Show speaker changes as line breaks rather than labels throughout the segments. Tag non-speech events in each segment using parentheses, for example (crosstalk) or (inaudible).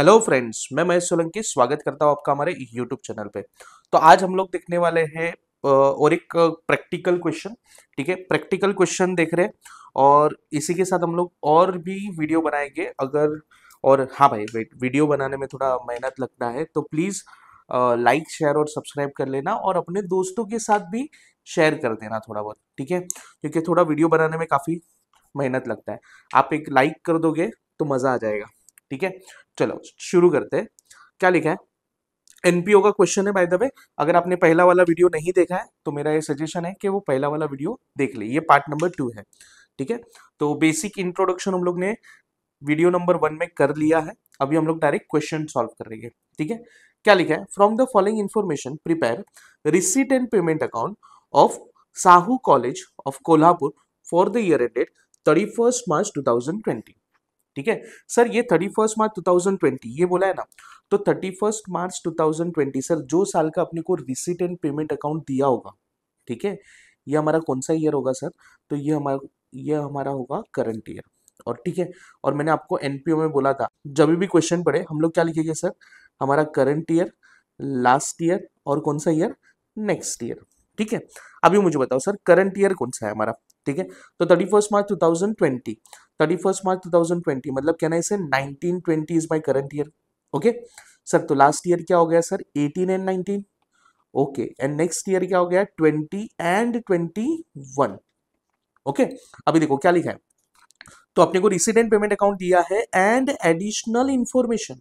Hello friends मैं महेश सोलंकी स्वागत करता हूँ आपका हमारे यूट्यूब चैनल पे तो आज हम लोग देखने वाले हैं और एक प्रैक्टिकल क्वेश्चन ठीक है प्रैक्टिकल क्वेश्चन देख रहे हैं और इसी के साथ हम लोग और भी वीडियो बनाएंगे अगर और हाँ भाई वेट वीडियो बनाने में थोड़ा मेहनत लगता है तो प्लीज़ लाइक शेयर और सब्सक्राइब कर लेना और अपने दोस्तों के साथ भी शेयर कर देना थोड़ा बहुत ठीक है क्योंकि थोड़ा वीडियो बनाने में काफ़ी मेहनत लगता है आप एक लाइक कर दोगे तो मज़ा आ जाएगा ठीक है चलो शुरू करते हैं क्या लिखा है एनपीओ का क्वेश्चन है बाय द वे अगर आपने पहला वाला वीडियो नहीं देखा है तो मेरा ये सजेशन है कि वो पहला वाला वीडियो देख ले ये पार्ट नंबर टू है ठीक है तो बेसिक इंट्रोडक्शन हम लोग ने वीडियो नंबर वन में कर लिया है अभी हम लोग डायरेक्ट क्वेश्चन सॉल्व करेंगे ठीक है क्या लिखा है from the following information prepare receipt and payment account of Sahu college of Kolhapur for the year ended thirty first March two thousand twenty ठीक है सर ये thirty first March two thousand twenty ये बोला है ना तो thirty first March two thousand twenty sir जो साल का अपने को रिसीट एंड पेमेंट अकाउंट दिया होगा ठीक है ये हमारा कौन सा ईयर होगा सर तो ये हमारा ये हमारा होगा करंट ईयर और ठीक है और मैंने आपको एनपीओ में बोला था जब भी क्वेश्चन पड़े हम लोग क्या लिखेंगे सर हमारा करंट ईयर लास्ट ईयर और कौन सा ईयर नेक्स्ट ईयर ठीक है अभी मुझे बताओ सर करंट ईयर कौन सा है हमारा ठीक है तो thirty first March two thousand twenty thirty first March two thousand twenty मतलब क्या ना इसे nineteen twenty is my current year okay sir तो लास्ट ईयर क्या हो गया sir eighteen and nineteen okay and next year क्या हो गया twenty and twenty one okay अभी देखो क्या लिखा है तो अपने को रिसीडेंट पेमेंट अकाउंट दिया है and additional information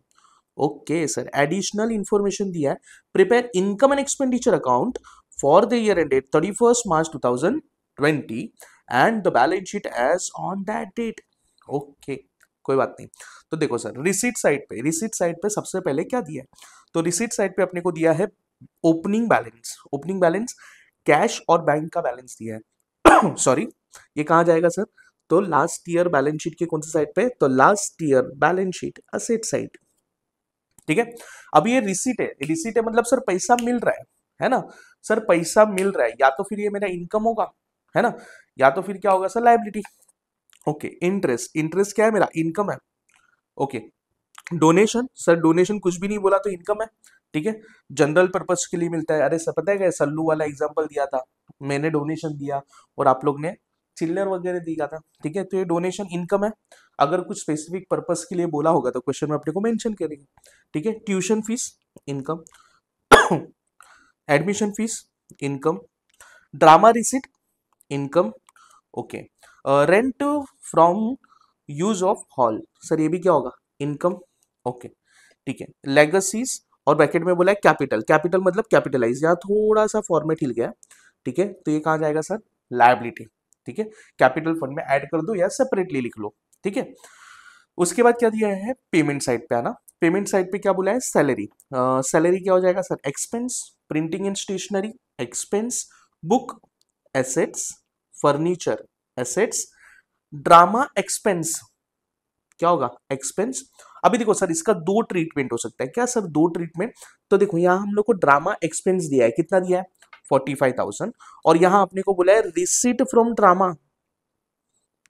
okay sir additional information दिया है prepare income and expenditure account for the year ended thirty first March two thousand 20 and the balance sheet as on that date okay कोई बात नहीं तो देखो sir receipt side पे receipt side पे सबसे पहले क्या दिया है तो रिसीट साइड पे अपने को दिया है opening balance opening balance cash और बैंक का बैलेंस दिया है सॉरी (coughs) ये कहाँ जाएगा सर तो लास्ट ईयर बैलेंस शीट के कौन से साइड पे तो last year balance sheet asset side ठीक है अब ये रिसीट है रिसीट है मतलब सर पैसा मिल रहा है है ना सर पैसा मिल रहा है या तो फिर ये मेरा इनकम होगा है ना या तो फिर क्या होगा sir liability okay interest interest क्या है मेरा इनकम है ओके डोनेशन सर डोनेशन कुछ भी नहीं बोला तो इनकम है ठीक है जनरल पर्पज के लिए मिलता है अरे सर पता है सल्लू वाला एग्जाम्पल दिया था मैंने डोनेशन दिया और आप लोग ने चिल्लर वगैरह दिया था ठीक है तो ये डोनेशन इनकम है अगर कुछ स्पेसिफिक पर्पज के लिए बोला होगा तो क्वेश्चन में अपने को मेंशन करेंगे ठीक है tuition fees income admission fees income drama receipt income okay rent from use of hall sir ये भी क्या होगा इनकम ओके ठीक है लेगसीज और ब्रैकेट में बोला है कैपिटल कैपिटल मतलब कैपिटलाइज यहाँ थोड़ा सा फॉर्मेट हिल गया ठीक है तो ये कहाँ जाएगा सर लाइबिलिटी ठीक है कैपिटल फंड में ऐड कर दो या सेपरेटली लिख लो ठीक है उसके बाद क्या दिया है पेमेंट साइड पे आना पेमेंट साइड पे क्या बोला है सैलरी सैलरी uh, क्या हो जाएगा sir expense printing and stationery expense book assets furniture assets drama expense क्या होगा एक्सपेंस अभी देखो सर इसका दो ट्रीटमेंट हो सकता है क्या सर दो ट्रीटमेंट तो देखो यहां हम लोग को ड्रामा एक्सपेंस दिया है कितना दिया है फोर्टी फाइव थाउजेंड और यहां अपने को बोला है रिसीट फ्रॉम ड्रामा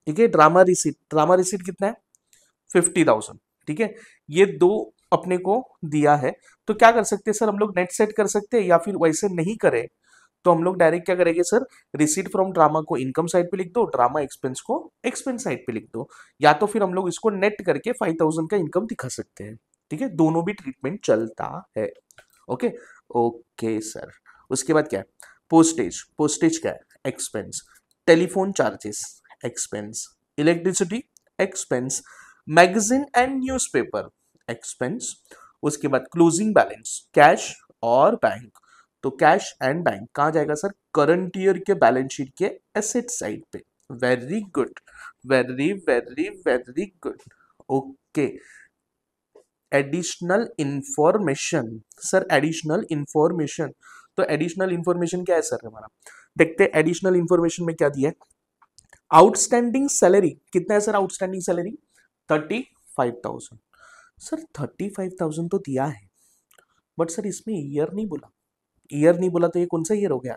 ठीक है ड्रामा रिसीट ड्रामा रिसीट कितना है फिफ्टी थाउजेंड ठीक है ये दो अपने को दिया है तो क्या कर सकते हैं सर हम लोग नेट सेट कर सकते हैं या फिर वैसे नहीं करें तो हम लोग डायरेक्ट क्या करेंगे सर रिसीट फ्रॉम ड्रामा को इनकम साइड पे लिख दो ड्रामा एक्सपेंस को एक्सपेंस साइड पे लिख दो या तो फिर हम लोग इसको नेट करके फाइव थाउजेंड का इनकम दिखा सकते हैं ठीक है दोनों भी ट्रीटमेंट चलता है ओके ओके सर उसके बाद क्या है पोस्टेज पोस्टेज क्या है expense telephone charges expense electricity expense magazine and newspaper expense उसके बाद क्लोजिंग बैलेंस कैश और बैंक तो कैश एंड बैंक कहाँ जाएगा सर करंट ईयर के बैलेंस शीट के एसेट साइड पे very good very very very good okay additional information sir additional information तो एडिशनल इंफॉर्मेशन क्या है सर हमारा देखते हैं एडिशनल इंफॉर्मेशन में क्या दिया है आउटस्टैंडिंग सैलरी कितना है sir outstanding salary thirty five thousand sir thirty five thousand तो दिया है बट सर इसमें ईयर नहीं बोला ईयर नहीं बोला तो ये कौन सा ईयर हो गया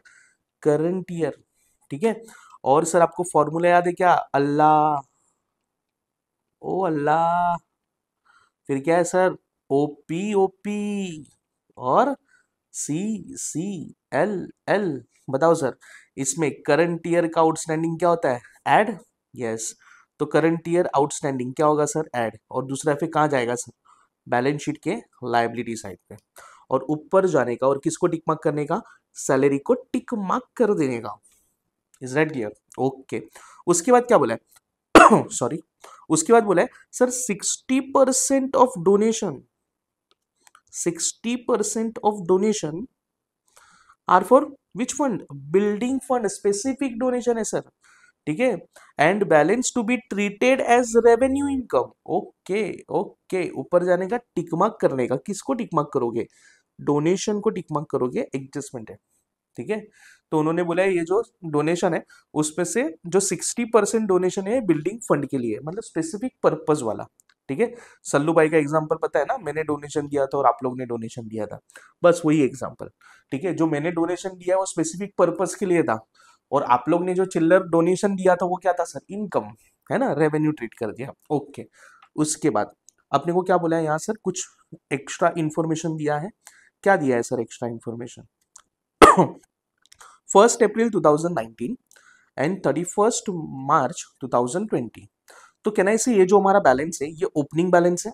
करंट ईयर ठीक है और सर आपको फॉर्मूला याद है क्या अल्लाह ओ अल्लाह फिर क्या है sir O P O P और सी सी एल एल बताओ सर इसमें करंट ईयर का आउटस्टैंडिंग क्या होता है एड यस तो करंट ईयर आउटस्टैंडिंग क्या होगा सर एड और दूसरा फिर कहाँ जाएगा सर बैलेंस शीट के लाइबिलिटी साइड पे और ऊपर जाने का और किसको टिक मार्क करने का सैलरी को टिक मार्क कर देने का इज राइट क्लियर ओके उसके बाद क्या बोला है सॉरी (coughs) उसके बाद बोला है sir sixty percent of donation sixty percent of donation are for which fund building fund specific donation है सर ठीक है and balance to be treated as revenue income okay okay ऊपर जाने का टिकमार्क करने का किसको टिकमार्क करोगे डोनेशन को टिकमार्क करोगे एडजस्टमेंट है ठीक है तो उन्होंने बोला है ये जो डोनेशन है उसमें से जो सिक्सटी परसेंट डोनेशन है बिल्डिंग फंड के लिए मतलब स्पेसिफिक पर्पज वाला ठीक है सल्लू भाई का एग्जाम्पल पता है ना मैंने डोनेशन दिया था और आप लोग ने डोनेशन दिया था बस वही एग्जाम्पल ठीक है जो मैंने डोनेशन दिया वो स्पेसिफिक पर्पज के लिए था और आप लोग ने जो चिल्लर डोनेशन दिया था वो क्या था सर इनकम है ना रेवेन्यू ट्रीट कर दिया ओके उसके बाद अपने को क्या बोला है यहाँ सर कुछ एक्स्ट्रा इन्फॉर्मेशन दिया है क्या दिया है sir extra information first April 2019 and thirty first March 2020 तो कहना इसे ये जो हमारा बैलेंस है ये ओपनिंग बैलेंस है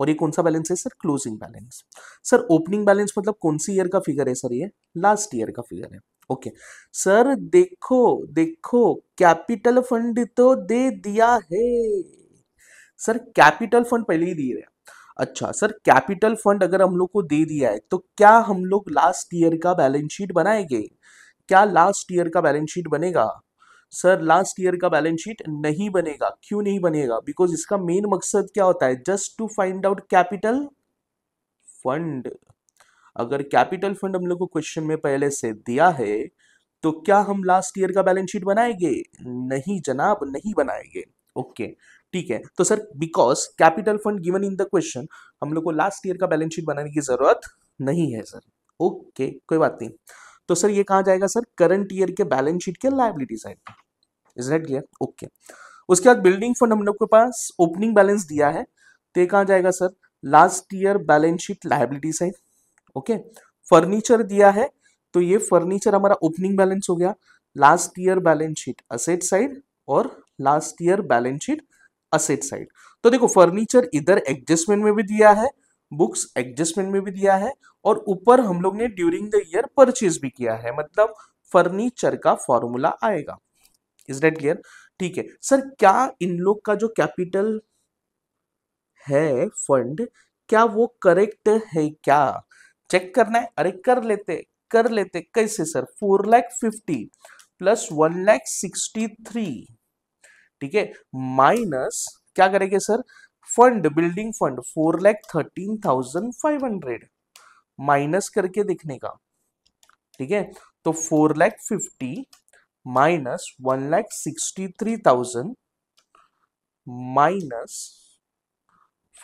और ये कौन सा बैलेंस है sir closing balance sir opening balance मतलब कौन सी ईयर का फिगर है सर ये लास्ट ईयर का फिगर है ओके okay. सर देखो देखो कैपिटल फंड तो दे दिया है सर कैपिटल फंड पहले ही दिए रहे अच्छा सर कैपिटल फंड अगर हम लोग को दे दिया है तो क्या हम लोग लास्ट ईयर का बैलेंस शीट बनाएंगे क्या लास्ट ईयर का बैलेंस शीट बनेगा सर लास्ट ईयर का बैलेंस शीट नहीं बनेगा क्यों नहीं बनेगा बिकॉज इसका मेन मकसद क्या होता है just to find out capital fund अगर कैपिटल फंड हम लोग को क्वेश्चन में पहले से दिया है तो क्या हम लास्ट ईयर का बैलेंस शीट बनाएंगे नहीं जनाब नहीं बनाएंगे ओके okay. ठीक है तो sir because capital fund given in the question हम लोग को लास्ट ईयर का बैलेंस शीट बनाने की जरूरत नहीं है सर ओके okay, कोई बात नहीं तो सर ये कहा जाएगा सर करंट ईयर के बैलेंस शीट के liability side is not clear okay उसके बाद बिल्डिंग फंड हम लोग के पास ओपनिंग बैलेंस दिया है तो ये कहा जाएगा sir last year balance sheet liability side okay furniture दिया है तो ये फर्नीचर हमारा ओपनिंग बैलेंस हो गया last year balance sheet asset side और last year balance sheet asset side तो देखो फर्नीचर इधर एडजस्टमेंट में भी दिया है बुक्स एडजस्टमेंट में भी दिया है और ऊपर हम लोग ने ड्यूरिंग द ईयर परचेज भी किया है मतलब फर्नीचर का फॉर्मूला आएगा इज डेट क्लियर ठीक है सर क्या इन लोग का जो कैपिटल है फंड क्या वो करेक्ट है क्या चेक करना है अरे कर लेते कर लेते कैसे sir four lakh fifty plus one lakh sixty three ठीक है माइनस क्या करेंगे sir fund building fund four lakh thirteen thousand five hundred minus करके देखने का ठीक है तो four lakh fifty minus one lakh sixty three thousand minus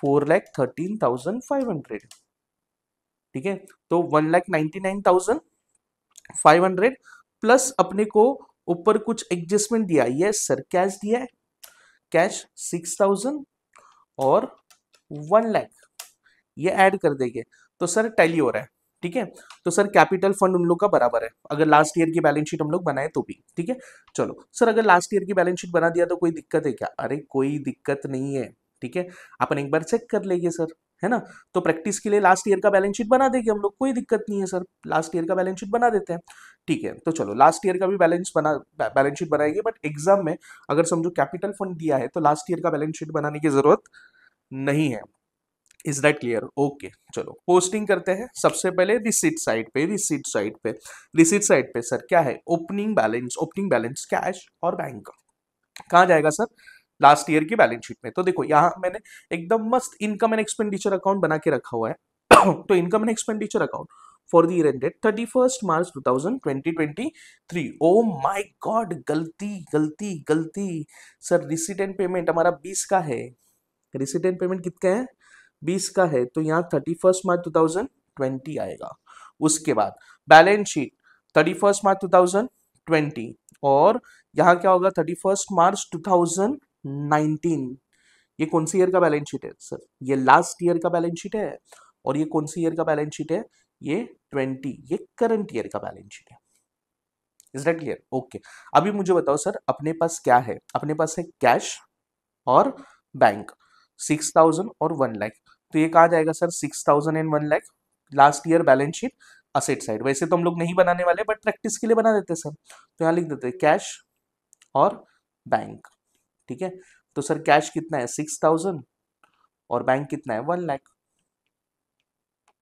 four lakh thirteen thousand five hundred ठीक है तो one lakh ninety nine thousand five hundred plus अपने को ऊपर कुछ एडजस्टमेंट दिया यस सर कैश दिया है कैश सिक्स थाउजेंड और वन लैख ये ऐड कर देंगे तो सर टैली हो रहा है ठीक है तो सर कैपिटल फंड उन लोग का बराबर है अगर लास्ट ईयर की बैलेंस शीट हम लोग बनाए तो भी ठीक है चलो सर अगर लास्ट ईयर की बैलेंस शीट बना दिया तो कोई दिक्कत है क्या अरे कोई दिक्कत नहीं है ठीक है अपन एक बार चेक कर लेंगे सर है ना तो प्रैक्टिस के लिए लास्ट ईयर का बैलेंस शीट बना देंगे हम लोग कोई दिक्कत नहीं है सर लास्ट ईयर का बैलेंस शीट बना देते हैं ठीक है तो चलो लास्ट ईयर का भी बैलेंस बना बैलेंस शीट बनाएंगे बट एग्जाम में अगर समझो कैपिटल फंड दिया है तो लास्ट ईयर का बैलेंस शीट बनाने की जरूरत नहीं है इज दैट क्लियर ओके चलो पोस्टिंग करते हैं सबसे पहले रिसीट साइड पे रिसीट साइड पे रिसीट साइड पे सर क्या है opening balance opening balance cash और बैंक कहाँ जाएगा सर लास्ट ईयर की बैलेंस शीट में तो देखो यहाँ मैंने एकदम मस्त इनकम एंड एक्सपेंडिचर अकाउंट बना के रखा हुआ है (coughs) तो income and expenditure account for the year ended thirty first March two thousand twenty twenty three oh my God गलती गलती गलती सर रिसिडेंट पेमेंट हमारा बीस का है रिसिडेंट पेमेंट कितने है बीस का है तो यहाँ thirty first March two thousand twenty आएगा उसके बाद balance sheet thirty first March two thousand twenty और यहाँ क्या होगा thirty first March two thousand nineteen ये कौन सी ईयर का बैलेंस शीट है सर ये लास्ट ईयर का बैलेंस शीट है और ये कौन सी ईयर का बैलेंस शीट है ये ट्वेंटी ये करंट ईयर का बैलेंस शीट है इज दैट क्लियर ओके अभी मुझे बताओ सर अपने पास क्या है अपने पास है कैश और बैंक सिक्स थाउजेंड और वन लैख तो ये कहा जाएगा sir six thousand and one lakh last year balance sheet asset side वैसे तो हम लोग नहीं बनाने वाले बट प्रैक्टिस के लिए बना देते सर तो यहाँ लिख देते कैश और बैंक ठीक है तो सर कैश कितना है सिक्स थाउजेंड और बैंक कितना है वन लाख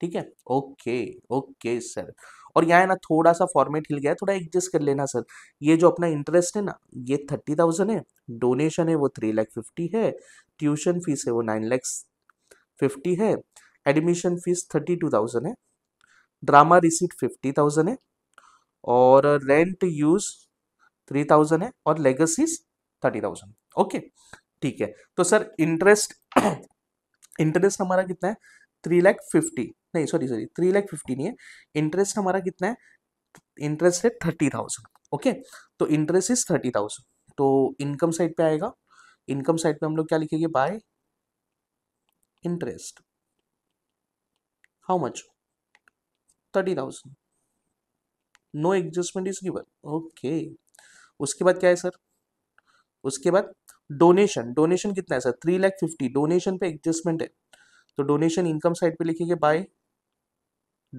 ठीक है ओके ओके सर और यहाँ है ना थोड़ा सा फॉर्मेट हिल गया है थोड़ा एडजस्ट कर लेना सर ये जो अपना इंटरेस्ट है ना ये थर्टी थाउजेंड है डोनेशन है वो थ्री लाख फिफ्टी है ट्यूशन फीस है वो नाइन लाख फिफ्टी है admission fees thirty two thousand है ड्रामा रिसीट फिफ्टी थाउजेंड है और रेंट यूज थ्री थाउजेंड है और लेगसीज थर्टी थाउजेंड ओके ठीक है तो सर इंटरेस्ट इंटरेस्ट हमारा कितना है थ्री लैख फिफ्टी नहीं sorry sorry three lakh fifty नहीं है इंटरेस्ट हमारा कितना है इंटरेस्ट है थर्टी थाउजेंड ओके तो इंटरेस्ट इज थर्टी थाउजेंड तो इनकम साइड पे आएगा इनकम साइड पे हम लोग क्या लिखेंगे by interest how much thirty thousand no adjustment is given okay उसके बाद क्या है सर उसके बाद डोनेशन डोनेशन कितना है sir three lakh fifty donation पे एडजस्टमेंट है तो डोनेशन इनकम साइड पे लिखेंगे बाय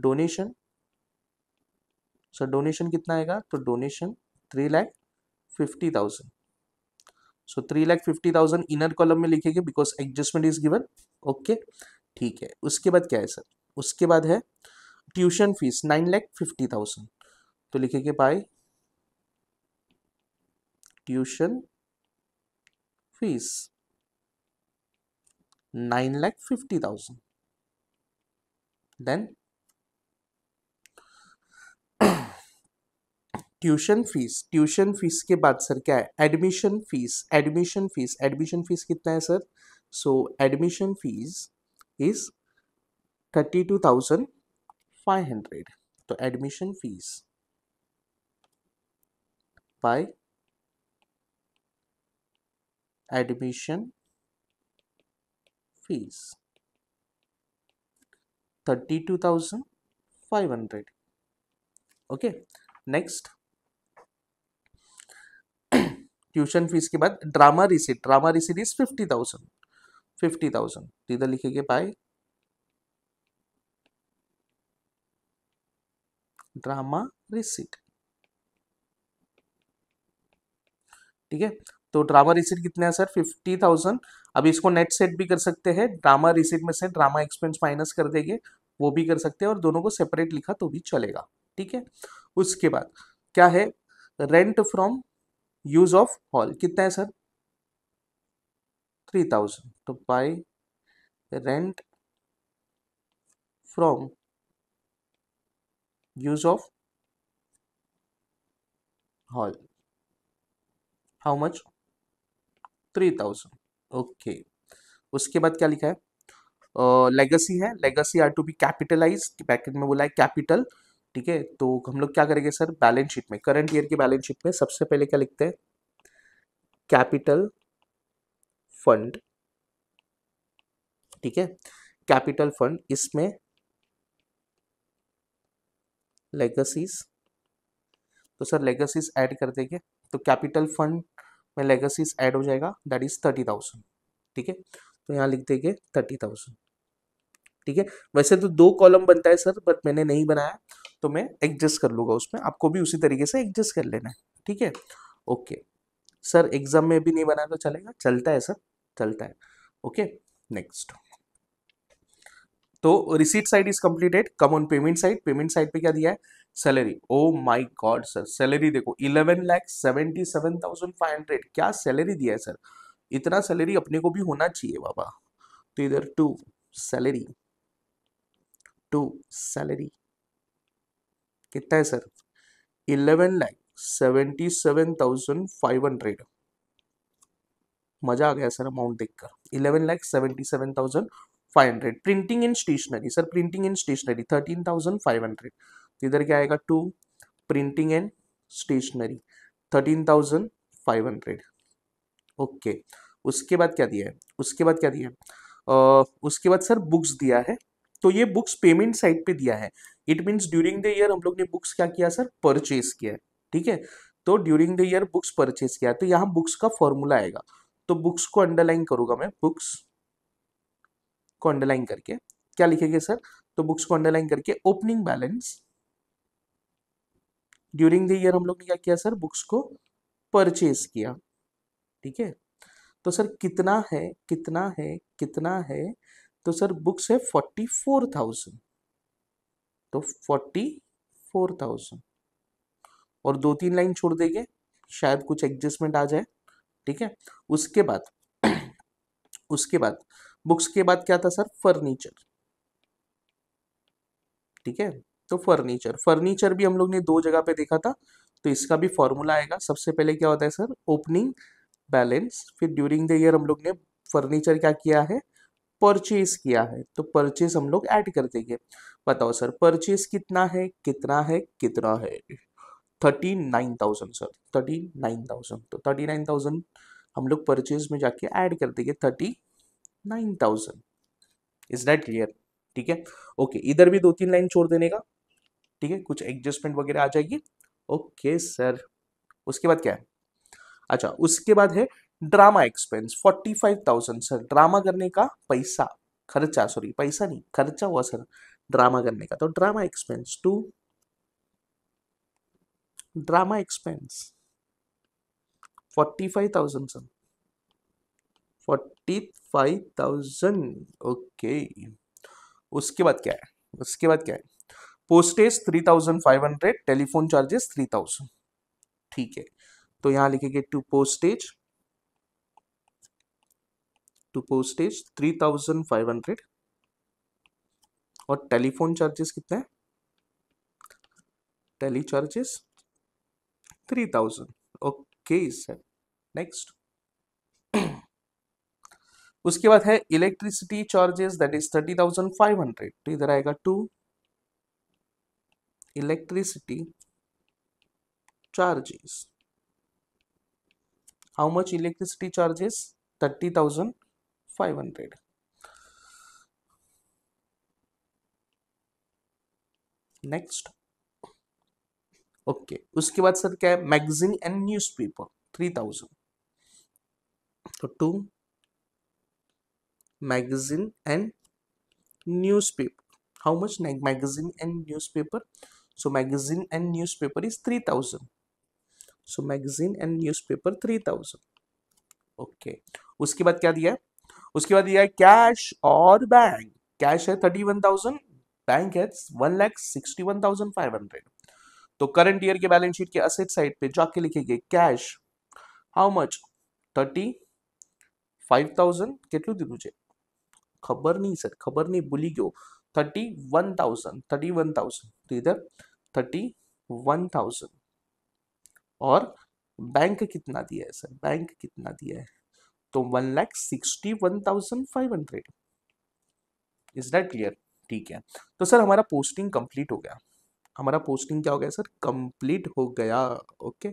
डोनेशन सर डोनेशन कितना आएगा तो donation three lakh fifty thousand so three lakh fifty thousand inner column में लिखेंगे because adjustment is given okay ठीक है उसके बाद क्या है सर उसके बाद है tuition fees nine lakh fifty thousand तो लिखेंगे by tuition nine lakh fifty thousand then tuition fees tuition fees के बाद सर क्या है admission fees admission fees admission fees कितना है sir so admission fees is thirty two thousand five hundred तो admission fees by admission fees thirty two thousand five hundred okay next tuition fees के बाद drama receipt drama receipt is fifty thousand fifty thousand इधर लिखेंगे bye drama receipt ठीक है तो drama receipt कितना है सर फिफ्टी थाउजेंड अब इसको नेट सेट भी कर सकते हैं ड्रामा रिसीट में से ड्रामा एक्सपेंस माइनस कर देंगे वो भी कर सकते हैं और दोनों को सेपरेट लिखा तो भी चलेगा ठीक है उसके बाद क्या है rent from use of hall कितना है सर थ्री थाउजेंड तो by rent from use of hall how much three thousand okay उसके बाद क्या लिखा है लेगेसी uh, है legacy are to be capitalize packet में बोला है कैपिटल ठीक है तो हम लोग क्या करेंगे सर बैलेंस शीट में करंट ईयर की बैलेंस शीट में सबसे पहले क्या लिखते हैं कैपिटल फंड ठीक है कैपिटल फंड इसमें लेगेसीज तो सर लेगेसीज ऐड कर देंगे तो कैपिटल फंड में लेगेसीज ऐड हो जाएगा दैट इज थर्टी थाउजेंड ठीक है तो यहाँ लिख देंगे थर्टी थाउजेंड ठीक है वैसे तो दो कॉलम बनता है सर बट मैंने नहीं बनाया तो मैं एडजस्ट कर लूँगा उसमें आपको भी उसी तरीके से एडजस्ट कर लेना है ठीक है ओके सर एग्जाम में भी नहीं बनाया तो चलेगा चलता है सर चलता है ओके नेक्स्ट तो receipt side is completed come on payment side payment side पे क्या दिया है salary oh my God sir salary देखो eleven lakh seventy seven thousand five hundred क्या सैलरी दिया है सर इतना सैलरी अपने को भी होना चाहिए बाबा तो इधर टू सैलरी टू सैलरी कितना है sir eleven lakh seventy seven thousand five hundred मजा आ गया सर अमाउंट देखकर eleven lakh seventy seven thousand five hundred printing in stationery sir printing in stationery thirteen thousand five hundred तो इधर क्या आएगा to printing and stationery thirteen thousand five hundred okay उसके बाद क्या दिया है उसके बाद क्या दिया है uh, उसके बाद सर बुक्स दिया है तो ये बुक्स पेमेंट साइट पे दिया है it means during the year हम लोग ने बुक्स क्या किया सर परचेज किया है ठीक है तो during the year books purchase किया तो यहाँ बुक्स का फॉर्मूला आएगा तो बुक्स को अंडरलाइन करूंगा मैं बुक्स को अंडरलाइन करके क्या लिखेंगे सर तो बुक्स को अंडरलाइन करके opening balance during the year हम लोग ने क्या किया सर बुक्स को परचेज किया ठीक है तो सर कितना है कितना है कितना है तो सर बुक्स है फोर्टी फोर थाउजेंड तो फोर्टी फोर थाउजेंड और दो तीन लाइन छोड़ देंगे शायद कुछ एडजस्टमेंट आ जाए ठीक है उसके बाद (clears throat) उसके बाद बुक्स के बाद क्या था सर फर्नीचर ठीक है तो फर्नीचर फर्नीचर भी हम लोग ने दो जगह पे देखा था तो इसका भी फॉर्मूला आएगा सबसे पहले क्या होता है सर ओपनिंग बैलेंस फिर ड्यूरिंग द ईयर हम लोग ने फर्नीचर क्या किया है परचेज किया है तो परचेज हम लोग ऐड कर देंगे बताओ सर परचेज कितना है कितना है कितना है thirty nine thousand sir thirty nine thousand तो थर्टी नाइन थाउजेंड हम लोग परचेज में जाके ऐड कर देंगे thirty nine thousand is that clear ठीक है ओके इधर भी दो तीन लाइन छोड़ देने का ठीक है कुछ एडजस्टमेंट वगैरह आ जाएगी ओके सर उसके बाद क्या है अच्छा उसके बाद है drama expense forty five thousand sir drama करने का पैसा खर्चा सॉरी पैसा नहीं खर्चा हुआ सर ड्रामा करने का तो drama expense to drama expense forty five thousand sir forty five thousand okay उसके बाद क्या है उसके बाद क्या है postage three thousand five hundred telephone charges three thousand ठीक है तो यहाँ लिखेंगे to postage to postage three thousand five hundred और टेलीफोन चार्जेस कितने हैं tele charges three thousand okay sir next उसके बाद है electricity charges that is thirty thousand five hundred तो इधर आएगा to electricity charges how much electricity charges thirty thousand five hundred next okay उसके बाद सर क्या है magazine and newspaper three thousand तो to magazine and newspaper how much magazine and newspaper so magazine and newspaper is 3000 so magazine and newspaper 3000 okay. uske baad kya diya उसके बाद दिया cash और bank cash है thirty one thousand bank है one तो current year के balance sheet के asset side पे जाके लिखेंगे cash how much thirty five thousand કેટલું દીધું છે खबर नहीं सर खबर नहीं बोली क्यों thirty one thousand thirty one thousand तो इधर थर्टी वन थाउजेंड और बैंक कितना दिया है सर बैंक कितना दिया है तो one lakh sixty one thousand five hundred is that clear ठीक है तो सर हमारा पोस्टिंग कंप्लीट हो गया हमारा पोस्टिंग क्या हो गया सर कंप्लीट हो गया ओके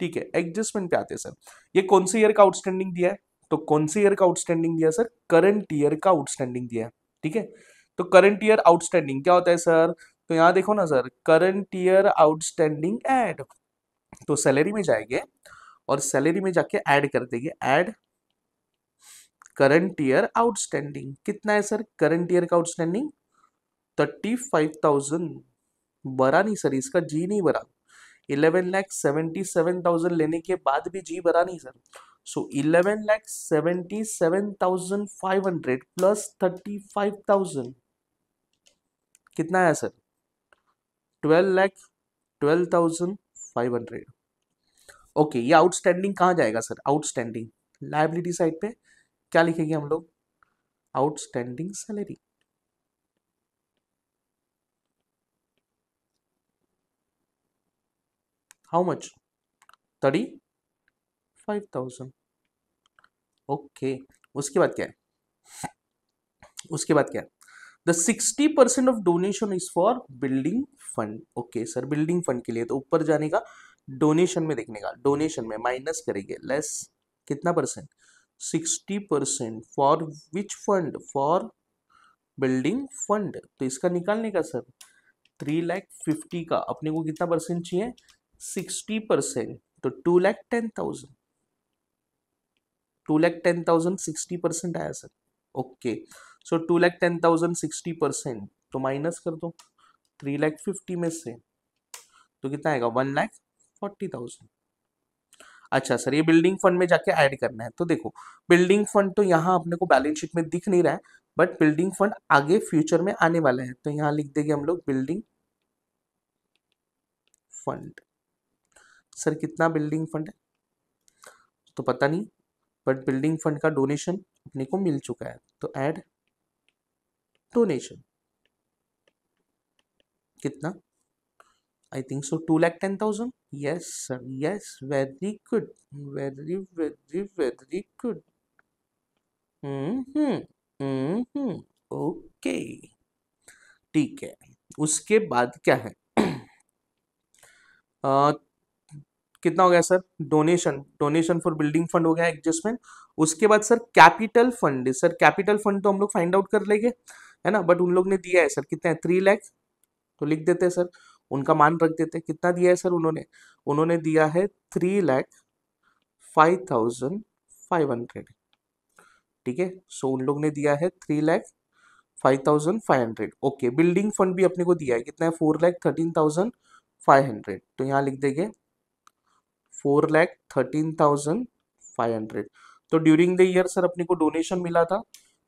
ठीक है एडजस्टमेंट पे आते हैं सर ये कौन से ईयर का आउटस्टैंडिंग दिया है तो कौन से ईयर का आउटस्टैंडिंग दिया सर करंट ईयर का आउटस्टैंडिंग दिया है ठीक है तो करंट ईयर आउटस्टैंडिंग क्या होता है सर तो यहां देखो ना sir current year outstanding add तो सैलरी में जाएंगे और सैलरी में जाके ऐड कर देंगे ऐड करंट ईयर आउटस्टैंडिंग कितना है सर करंट ईयर का आउटस्टैंडिंग थर्टी फाइव थाउजेंड बरा नहीं सर इसका जी नहीं बरा eleven lakh seventy seven thousand लेने के बाद भी जी बरा नहीं सर So 11 lakh 77,500 प्लस 35,000 कितना है सर 12 लाख 12,500 ओके ये आउटस्टैंडिंग कहाँ जाएगा सर आउटस्टैंडिंग लाइबिलिटी साइड पे क्या लिखेंगे हम लोग outstanding salary how much thirty five thousand okay उसके बाद क्या है उसके बाद क्या है the sixty percent of donation is for building fund okay sir building fund के लिए तो ऊपर जाने का डोनेशन में देखने का डोनेशन में माइनस करेंगे लेस कितना percent sixty percent for which fund for building fund तो इसका निकालने का सर थ्री लैख फिफ्टी का अपने को कितना परसेंट चाहिए सिक्सटी परसेंट तो two lakh ten thousand two lakh ten thousand sixty percent आया sir okay so two lakh ten thousand sixty percent तो माइनस कर दो थ्री लैख फिफ्टी में से तो कितना आएगा वन लैख फोर्टी थाउजेंड अच्छा सर ये बिल्डिंग फंड में जाके ऐड करना है तो देखो बिल्डिंग फंड तो यहाँ अपने को बैलेंस शीट में दिख नहीं रहा है बट बिल्डिंग फंड आगे फ्यूचर में आने वाला है तो यहाँ लिख देंगे हम लोग बिल्डिंग फंड सर कितना बिल्डिंग फंड है तो पता नहीं बट बिल्डिंग फंड का डोनेशन अपने को मिल चुका है तो ऐड डोनेशन कितना I think so two lakh ten thousand yes sir yes very good very very very good okay ठीक है उसके बाद क्या है (clears throat) कितना हो गया sir donation donation for building fund हो गया एडजस्टमेंट उसके बाद sir capital fund sir capital fund तो हम लोग फाइंड आउट कर लेंगे है ना बट उन लोग ने दिया है सर कितना है थ्री लैख तो लिख देते हैं सर उनका मान रख देते हैं कितना दिया है सर उन्होंने उन्होंने दिया है three lakh five thousand five hundred ठीक है सो उन लोग ने दिया है three lakh five thousand five hundred okay building fund भी अपने को दिया है कितना है four lakh thirteen thousand five hundred तो यहाँ लिख देंगे four lakh thirteen thousand five hundred तो ड्यूरिंग द ईयर सर अपने को डोनेशन मिला था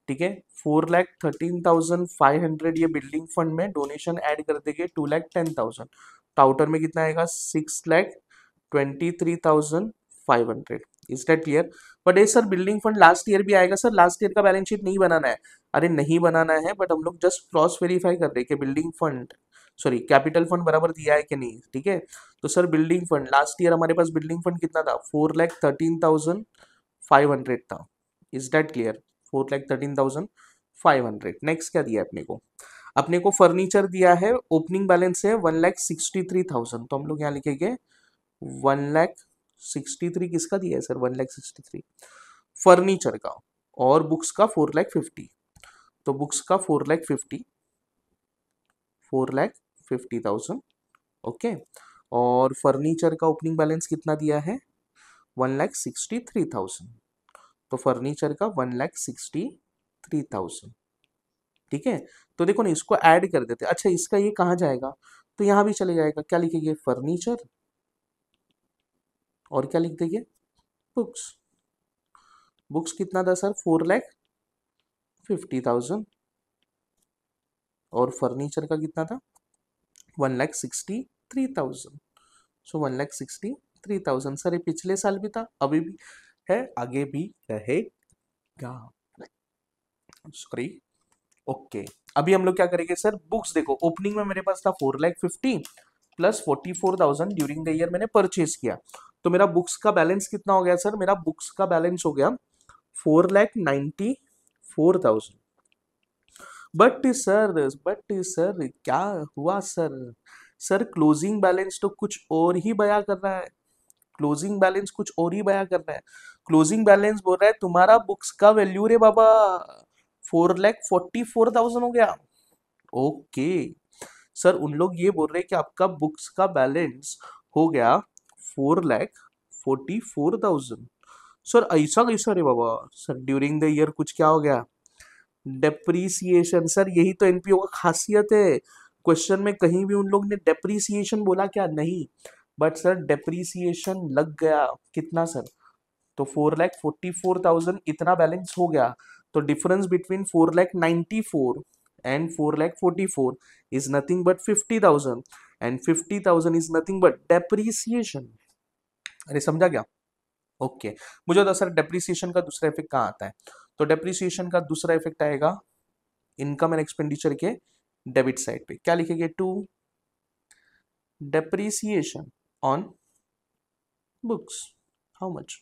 ठीक है four lakh thirteen thousand five hundred ये बिल्डिंग फंड में डोनेशन ऐड कर देंगे टू लैख टेन थाउजेंड तो आउटर में कितना आएगा six lakh twenty three thousand five hundred is that clear but ये sir building fund last year भी आएगा सर लास्ट ईयर का बैलेंस शीट नहीं बनाना है अरे नहीं बनाना है बट हम लोग जस्ट क्रॉस वेरीफाई कर रहे हैं कि building fund sorry capital fund बराबर दिया है कि नहीं ठीक है तो sir building fund last year हमारे पास बिल्डिंग फंड कितना था four lakh thirteen thousand five hundred था is that clear four lakh thirteen thousand five hundred next क्या दिया अपने को अपने को फर्नीचर दिया है ओपनिंग बैलेंस है one lakh sixty three thousand तो हम लोग यहाँ लिखेंगे वन लैख सिक्सटी थ्री किसका दिया है sir one lakh sixty three furniture का और बुक्स का फोर लैख फिफ्टी तो बुक्स का four lakh fifty four lakh fifty thousand okay और फर्नीचर का ओपनिंग बैलेंस कितना दिया है one lakh sixty three thousand तो फर्नीचर का one lakh sixty three thousand ठीक है तो देखो ना इसको ऐड कर देते अच्छा इसका ये कहाँ जाएगा तो यहाँ भी चले जाएगा क्या लिखेंगे फर्नीचर और क्या लिख देंगे बुक्स बुक्स कितना था sir four lakh fifty thousand और फर्नीचर का कितना था one lakh sixty three thousand so one lakh sixty three thousand sir ये पिछले साल भी था अभी भी है आगे भी रहेगा सॉरी ओके अभी हम लोग क्या करेंगे सर बुक्स देखो ओपनिंग में मेरे पास था four lakh fifty plus forty four thousand during the year मैंने परचेज किया तो मेरा बुक्स का बैलेंस कितना हो गया सर मेरा बुक्स का बैलेंस हो गया four lakh ninety four thousand but sir but sir क्या हुआ सर सर क्लोजिंग बैलेंस तो कुछ और ही बया कर रहा है क्लोजिंग बैलेंस कुछ और ही बया कर रहा है क्लोजिंग बैलेंस बोल रहा है तुम्हारा बुक्स का वैल्यू रे बाबा four lakh forty four thousand हो गया ओके सर उन लोग ये बोल रहे हैं कि आपका बुक्स का बैलेंस हो गया four lakh forty four thousand sir ऐसा कैसा रे बाबा सर ड्यूरिंग द ईयर कुछ क्या हो गया डेप्रीसिएशन सर यही तो एनपीओ का खासियत है क्वेश्चन में कहीं भी उन लोग ने डेप्रीसिएशन बोला क्या नहीं बट सर डेप्रीसिएशन लग गया कितना सर तो four lakh forty four thousand इतना बैलेंस हो गया तो difference between four lakh ninety four and four lakh forty four is nothing but fifty thousand and fifty thousand is nothing but depreciation अरे समझा क्या ओके okay. मुझे बताओ सर डेप्रीसिएशन का दूसरा इफेक्ट कहाँ आता है तो डेप्रिसिएशन का दूसरा इफेक्ट आएगा इनकम एंड एक्सपेंडिचर के डेबिट साइड पे क्या लिखेंगे to depreciation on books how much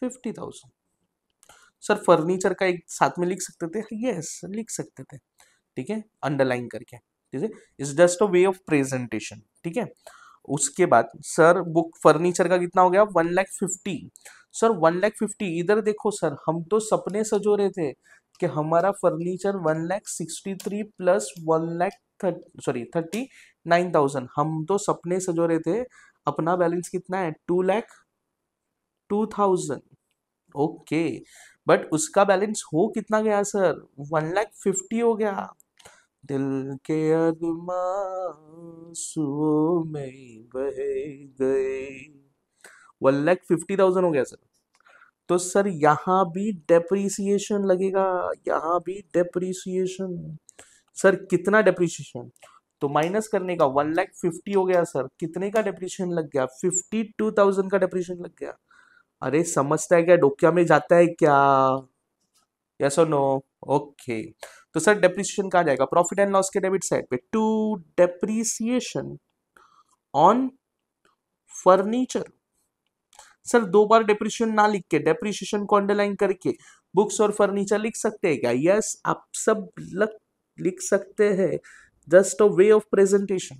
fifty thousand sir furniture का एक साथ में लिख सकते थे यस yes, लिख सकते थे ठीक है अंडरलाइन करके ठीक है is just a way of presentation ठीक है उसके बाद सर बुक फर्नीचर का कितना हो गया one lakh fifty sir one lakh fifty इधर देखो सर हम तो सपने सजो रहे थे कि हमारा furniture one lakh sixty three plus one lakh thirty sorry thirty nine thousand हम तो सपने सजो रहे थे अपना बैलेंस कितना है two lakh two thousand okay but उसका बैलेंस हो कितना गया सर वन लैख फिफ्टी हो गया दिल के अगमा में बह गए वन लैख फिफ्टी थाउजेंड हो गया सर तो सर यहाँ भी डेप्रीसिएशन लगेगा यहाँ भी डेप्रीसिएशन सर कितना डेप्रीसिएशन तो माइनस करने का वन लैख फिफ्टी हो गया सर कितने का डेप्रीशन लग गया फिफ्टी टू थाउजेंड का डेप्रीशन लग गया अरे समझता है क्या डोकिया में जाता है क्या यस और नो ओके तो सर डेप्रीसिएशन कहाँ जाएगा प्रॉफिट एंड लॉस के डेबिट साइड पे to depreciation on furniture sir दो बार डेप्रिशिएशन ना लिख के डेप्रिशिएशन को अंडरलाइन करके बुक्स और फर्नीचर लिख सकते हैं क्या यस आप सब लग, लिख सकते हैं just a way of presentation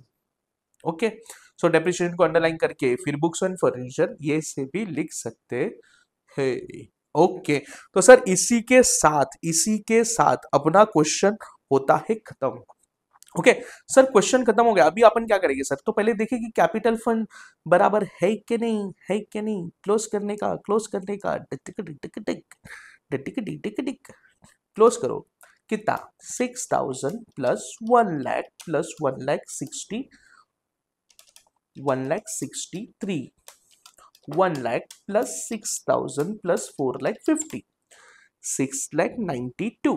okay so depreciation को अंडरलाइन करके फिर बुक्स एंड फर्नीचर ये से भी लिख सकते हैं ओके okay. तो सर इसी के साथ इसी के साथ अपना क्वेश्चन होता है खत्म ओके सर क्वेश्चन खत्म हो गया अभी अपन क्या करेंगे सर तो पहले देखिए कि कैपिटल फंड बराबर है कि नहीं है कि नहीं क्लोज करने का क्लोज करने का क्लोज करो कितना six thousand plus one lakh plus one lakh sixty one lakh sixty three one lakh plus six thousand plus four lakh fifty six lakh ninety two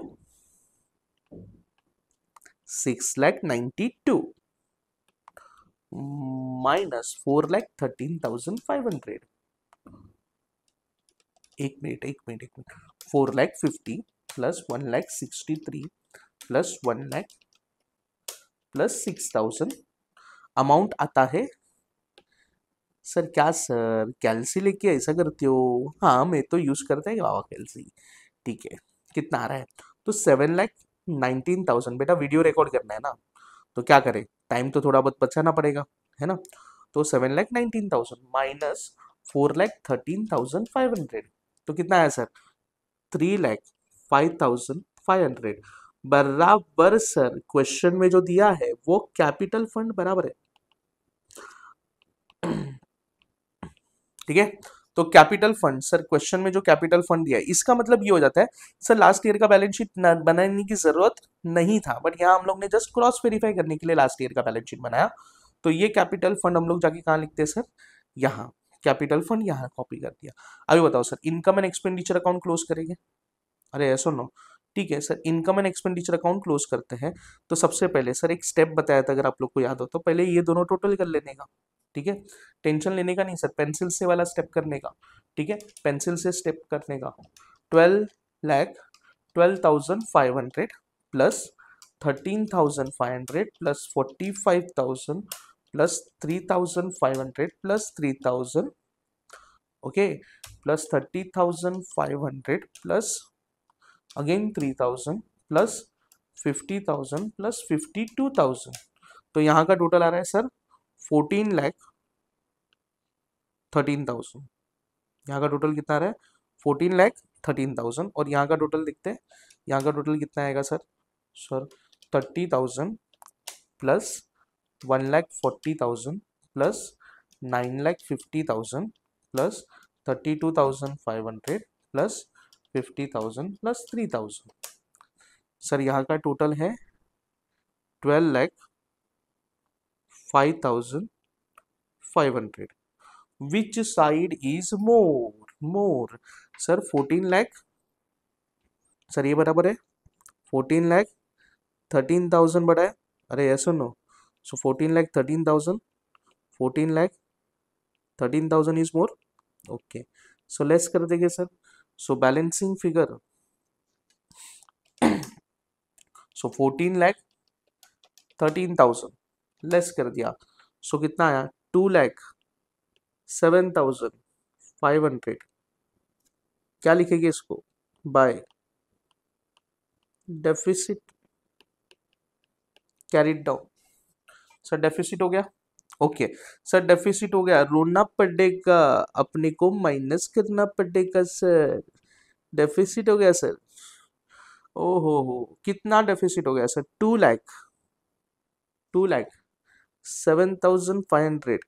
six lakh ninety two minus four lakh thirteen thousand five hundred एक minute एक minute एक minute four lakh fifty plus one lakh sixty three plus one lakh plus six thousand amount आता है sir क्या sir कैलसी लेके ऐसा करते हो हाँ मैं तो यूज़ करता है बाबा कैलसी ठीक है कितना आ रहा है तो सेवन लैख नाइनटीन थाउजेंड बेटा वीडियो रिकॉर्ड करना है ना तो क्या करें टाइम तो थोड़ा बहुत बचाना पड़ेगा है ना तो seven lakh nineteen thousand minus four lakh thirteen thousand five hundred तो कितना है sir three lakh five thousand five hundred बराबर सर क्वेश्चन में जो दिया है वो कैपिटल फंड बराबर है (clears throat) ठीक है तो कैपिटल फंड सर क्वेश्चन में जो कैपिटल फंड दिया है इसका मतलब ये हो जाता है सर लास्ट ईयर का बैलेंस शीट बनाने की जरूरत नहीं था बट यहाँ हम लोग ने जस्ट क्रॉस वेरीफाई करने के लिए लास्ट ईयर का बैलेंस शीट बनाया तो ये कैपिटल फंड हम लोग जाके कहाँ लिखते हैं सर यहाँ कैपिटल फंड यहाँ कॉपी कर दिया अभी बताओ sir income and expenditure account close करेंगे अरे ऐसा नो ठीक है sir income and expenditure account close करते हैं तो सबसे पहले सर एक स्टेप बताया था अगर आप लोग को याद हो तो पहले ये दोनों टोटल कर लेने का ठीक है टेंशन लेने का नहीं सर पेंसिल से वाला स्टेप करने का ठीक है पेंसिल से स्टेप करने का twelve lakh twelve thousand five hundred plus thirteen thousand five hundred plus forty five thousand plus three thousand five hundred plus three thousand okay plus thirty thousand five hundred plus again three thousand plus fifty thousand plus fifty two thousand तो यहाँ का total आ रहा है sir fourteen lakh thirteen thousand यहाँ का total कितना आ रहा है फोर्टीन लैख थर्टीन थाउजेंड और यहाँ का टोटल देखते हैं यहाँ का टोटल कितना आएगा sir sir thirty thousand plus one lakh forty thousand plus nine lakh fifty thousand plus thirty two thousand five hundred plus fifty thousand plus three thousand sir यहाँ का टोटल है twelve lakh five thousand five hundred which side is more more sir fourteen lakh sir ये बराबर है fourteen lakh thirteen thousand बड़ा है अरे ऐसा no so fourteen lakh thirteen thousand fourteen lakh thirteen thousand is more okay so less कर देंगे sir so balancing figure so fourteen lakh thirteen thousand less कर दिया सो so, कितना आया two lakh seven thousand five hundred क्या लिखेंगे इसको by deficit carried down sir deficit हो गया ओके सर डेफिसिट हो गया रोना पड़ेगा अपने को माइनस करना पड़ेगा सर डेफिसिट हो गया सर ओहो हो कितना डेफिसिट हो गया sir two lakh two lakh seven thousand five hundred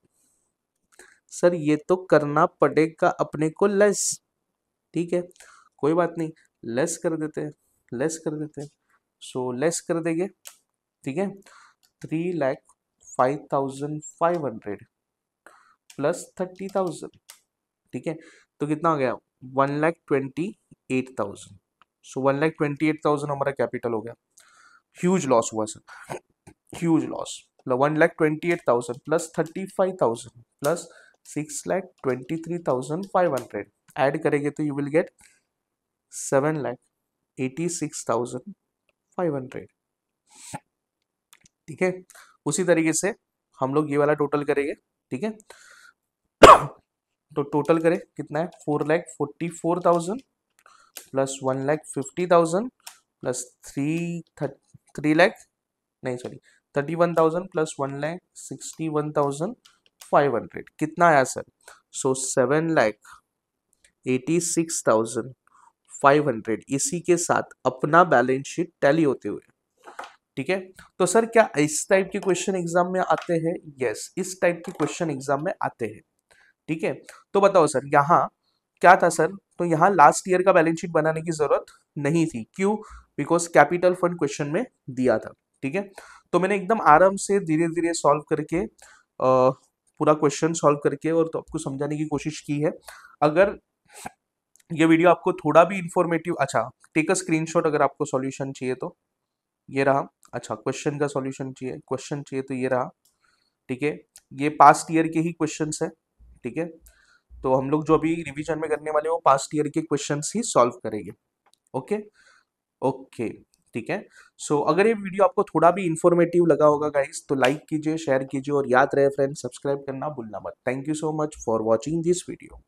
sir ये तो करना पड़ेगा अपने को लेस ठीक है कोई बात नहीं लेस कर देते हैं लेस कर देते हैं सो लेस कर देंगे ठीक है three lakh five thousand five hundred plus thirty thousand ठीक है तो कितना हो गया one lakh twenty eight thousand so one lakh twenty eight thousand हमारा कैपिटल हो गया ह्यूज लॉस हुआ sir huge loss one lakh twenty eight thousand plus thirty five thousand plus six lakh twenty three thousand five hundred add करेंगे तो you will get seven lakh eighty six thousand five hundred ठीक है उसी तरीके से हम लोग ये वाला टोटल करेंगे ठीक है (coughs) तो टोटल करें कितना है four lakh forty four thousand plus one lakh fifty thousand plus three three lakh नहीं sorry thirty one thousand plus one lakh sixty one thousand five hundred कितना आया sir so seven lakh eighty six thousand five hundred इसी के साथ अपना बैलेंस शीट टैली होते हुए ठीक है तो सर क्या इस टाइप के क्वेश्चन एग्जाम में आते हैं यस yes, इस टाइप के क्वेश्चन एग्जाम में आते हैं ठीक है तो बताओ सर यहाँ क्या था सर तो यहाँ लास्ट ईयर का बैलेंस शीट बनाने की जरूरत नहीं थी क्यों बिकॉज कैपिटल फंड क्वेश्चन में दिया था ठीक है तो मैंने एकदम आराम से धीरे धीरे सॉल्व करके पूरा क्वेश्चन सॉल्व करके और तो आपको समझाने की कोशिश की है अगर ये वीडियो आपको थोड़ा भी इंफॉर्मेटिव अच्छा टेक अ स्क्रीनशॉट अगर आपको सॉल्यूशन चाहिए तो ये रहा अच्छा क्वेश्चन का सॉल्यूशन चाहिए क्वेश्चन चाहिए तो ये रहा ठीक है ये पास्ट ईयर के ही क्वेश्चन है ठीक है तो हम लोग जो अभी रिविजन में करने वाले हैं वो पास्ट ईयर के क्वेश्चन ही सॉल्व करेंगे ओके ओके ठीक है सो so, अगर ये वीडियो आपको थोड़ा भी इन्फॉर्मेटिव लगा होगा गाइज तो लाइक कीजिए शेयर कीजिए और याद रहे फ्रेंड सब्सक्राइब करना भूलना मत thank you so much for watching this video